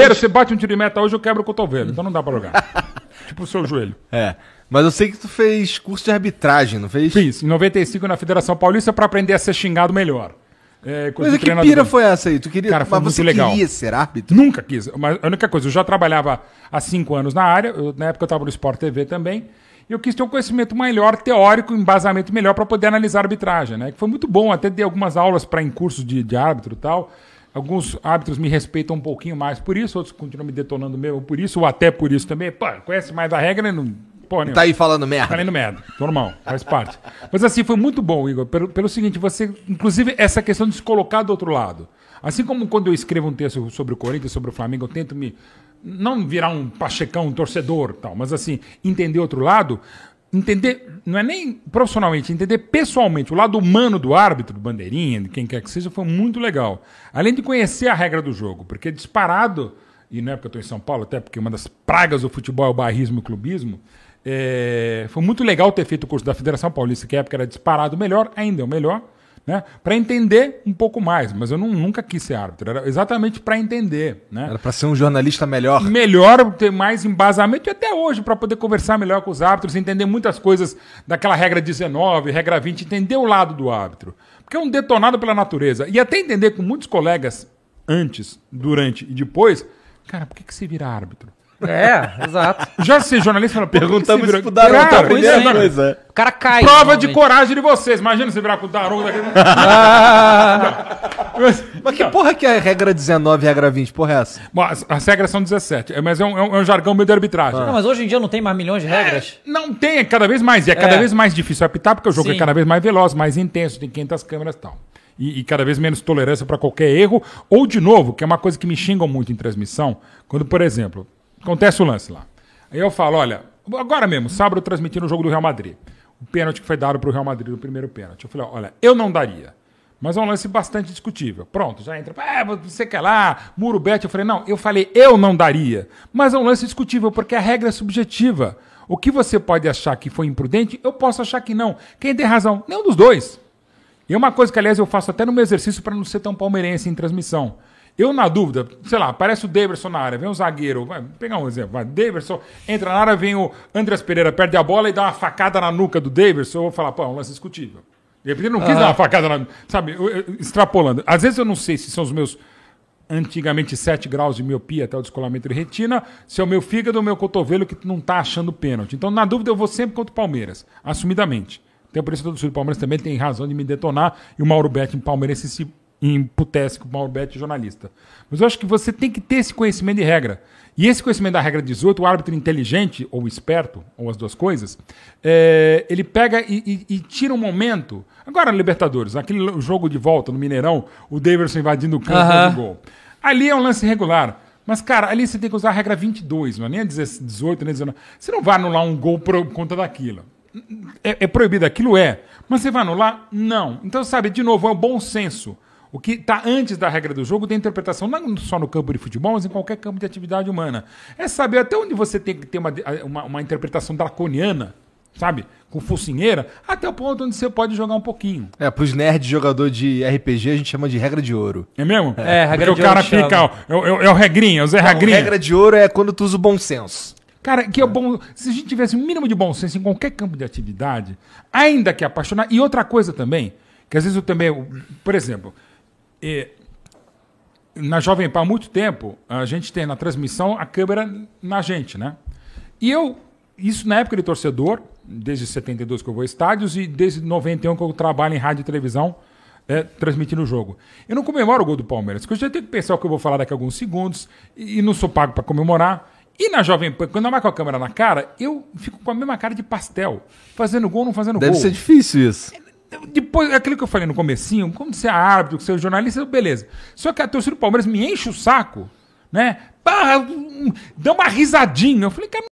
Era, você bate um tiro de meta hoje, eu quebro o cotovelo. Então não dá pra jogar. tipo o seu joelho. É. Mas eu sei que tu fez curso de arbitragem, não fez? Fiz. Em 95 na Federação Paulista pra aprender a ser xingado melhor. É, coisa Mas que pira foi essa aí? Tu queria, Cara, foi mas muito você legal. queria ser árbitro? Nunca quis. Mas a única coisa, eu já trabalhava há cinco anos na área, eu- na época eu estava no Sport TV também, e eu quis ter um conhecimento melhor teórico, embasamento melhor para poder analisar a arbitragem, né? Que foi muito bom, até dei algumas aulas para em cursos de, de árbitro e tal. Alguns árbitros me respeitam um pouquinho mais por isso, outros continuam me detonando mesmo por isso, ou até por isso também. Pô, conhece mais a regra, né? não. Pô, né? Tá aí falando merda. Tá merda. Normal, faz parte. Mas assim, foi muito bom, Igor. Pelo, pelo seguinte, você, inclusive, essa questão de se colocar do outro lado. Assim como quando eu escrevo um texto sobre o Corinthians, sobre o Flamengo, eu tento me. Não virar um pachecão, um torcedor, tal, mas assim, entender outro lado entender, não é nem profissionalmente, entender pessoalmente o lado humano do árbitro, do bandeirinha, de quem quer que seja, foi muito legal. Além de conhecer a regra do jogo, porque disparado, e não é porque eu estou em São Paulo, até porque uma das pragas do futebol é o barrismo e o clubismo, é, foi muito legal ter feito o curso da Federação Paulista, que à época era disparado melhor, ainda é o melhor né? Para entender um pouco mais, mas eu não, nunca quis ser árbitro, era exatamente para entender, né? Era para ser um jornalista melhor. Melhor, ter mais embasamento e até hoje para poder conversar melhor com os árbitros, entender muitas coisas daquela regra 19, regra 20, entender o lado do árbitro. Porque é um detonado pela natureza. E até entender com muitos colegas antes, durante e depois, cara, por que, que você vira árbitro? É, exato. Já sei, jornalista fala, perguntamos pro Daronco cara, coisa. Tá é, é. O cara cai. Prova de coragem de vocês. Imagina você virar com o Daronco daquele. Ah. mas, mas que porra que é regra 19 e regra 20? Porra é essa? Bom, as, as, regras são 17, é, mas é um, é um, é um jargão meio de arbitragem. Ah. Não, mas hoje em dia não tem mais milhões de regras. É, não tem, é cada vez mais. E é cada vez mais difícil apitar, porque o jogo Sim. é cada vez mais veloz, mais intenso, tem 500 câmeras e tal. E, e, cada vez menos tolerância para qualquer erro. Ou, de novo, que é uma coisa que me xingam muito em transmissão, quando, por exemplo, Acontece o lance lá. Aí eu falo, olha, agora mesmo, sábado transmitindo o jogo do Real Madrid. O pênalti que foi dado para o Real Madrid, o primeiro pênalti. Eu falei, olha, eu não daria. Mas é um lance bastante discutível. Pronto, já entra. É, você quer lá, muro Bete. Eu falei, não, eu falei, eu não daria. Mas é um lance discutível, porque a regra é subjetiva. O que você pode achar que foi imprudente, eu posso achar que não. Quem tem razão? Nenhum dos dois. E uma coisa que, aliás, eu faço até no meu exercício para não ser tão palmeirense em transmissão. Eu, na dúvida, sei lá, aparece o Davidson na área, vem um zagueiro, vai pegar um exemplo, vai, Davidson, entra na área, vem o Andreas Pereira, perde a bola e dá uma facada na nuca do Davidson, eu vou falar, pô, é um lance discutível. De repente não quis ah. dar uma facada na. Sabe, eu, eu, extrapolando. Às vezes eu não sei se são os meus antigamente 7 graus de miopia até o descolamento de retina, se é o meu fígado ou o meu cotovelo que não está achando pênalti. Então, na dúvida, eu vou sempre contra o Palmeiras, assumidamente. Tem o então, presidente do Sul do Palmeiras também tem razão de me detonar, e o Mauro Betting palmeirense se e com o Mauro Betti, jornalista. Mas eu acho que você tem que ter esse conhecimento de regra. E esse conhecimento da regra 18, o árbitro inteligente, ou esperto, ou as duas coisas, é, ele pega e, e, e, tira um momento. Agora, Libertadores, aquele jogo de volta no Mineirão, o Davidson invadindo o campo uhum. -huh. gol. Ali é um lance regular. Mas, cara, ali você tem que usar a regra 22, não é nem a 18, nem a 19. Você não vai anular um gol por conta daquilo. É, é proibido, aquilo é. Mas você vai anular? Não. Então, sabe, de novo, é o bom senso. O que está antes da regra do jogo tem interpretação não só no campo de futebol, mas em qualquer campo de atividade humana. É saber até onde você tem que ter uma, uma, uma interpretação draconiana, sabe? Com focinheira, até o ponto onde você pode jogar um pouquinho. É, pros nerds jogador de RPG, a gente chama de regra de ouro. É mesmo? É, é regra de ouro. Porque o cara fica, ó, é, é, é o regrinha, Zé não, regra de ouro é quando tu usa o bom senso. Cara, que é bom. Se a gente tivesse um mínimo de bom senso em qualquer campo de atividade, ainda que apaixonar. E outra coisa também, que às vezes eu também. Por exemplo, e na Jovem Pan há muito tempo, a gente tem na transmissão a câmera na gente, né? E eu, isso na época de torcedor, desde 72 que eu vou a estádios e desde 91 que eu trabalho em rádio e televisão, é, transmitindo o jogo. Eu não comemoro o gol do Palmeiras, porque eu já tenho que pensar o que eu vou falar daqui a alguns segundos e, não sou pago para comemorar. E na Jovem Pan, quando eu marco a câmera na cara, eu fico com a mesma cara de pastel. Fazendo gol, não fazendo Deve gol. Deve ser difícil isso. É, depois, aquilo que eu falei no comecinho, como você é árbitro, você é jornalista, beleza. Só que a torcida do Palmeiras me enche o saco, né? dá uma risadinha. Eu falei, cara,